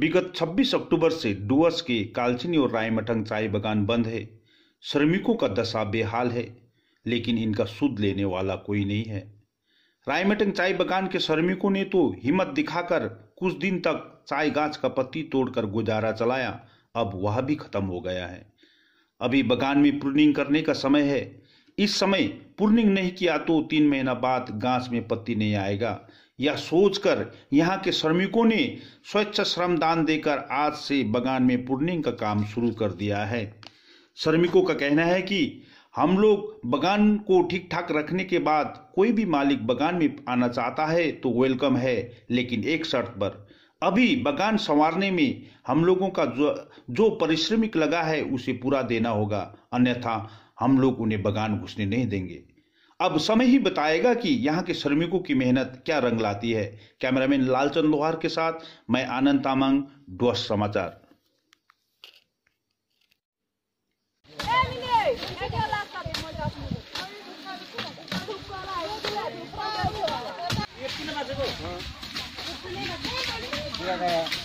विगत 26 अक्टूबर से डुअर्स के कालचिनी और रायमठंग चाय बगान बंद है श्रमिकों का दशा बेहाल है लेकिन इनका सुध लेने वाला कोई नहीं है रायमटंग चाय बगान के श्रमिकों ने तो हिम्मत दिखाकर कुछ दिन तक चाय गाछ का पत्ती तोड़कर गुजारा चलाया अब वह भी खत्म हो गया है अभी बगान में पुर्निंग करने का समय है इस समय पुर्निंग नहीं किया तो तीन महीना बाद गाछ में पत्ती नहीं आएगा यह सोचकर यहाँ के श्रमिकों ने स्वच्छ श्रम दान देकर आज से बगान में पुर्निंग का काम शुरू कर दिया है श्रमिकों का कहना है कि हम लोग बगान को ठीक ठाक रखने के बाद कोई भी मालिक बगान में आना चाहता है तो वेलकम है लेकिन एक शर्त पर अभी बगान संवारने में हम लोगों का जो जो परिश्रमिक लगा है उसे पूरा देना होगा अन्यथा हम लोग उन्हें बगान घुसने नहीं देंगे अब समय ही बताएगा कि यहाँ के श्रमिकों की मेहनत क्या रंग लाती है कैमरामैन लालचंद लोहार के साथ मैं आनंद तामंग डोस समाचार Yeah, हाँ। yeah.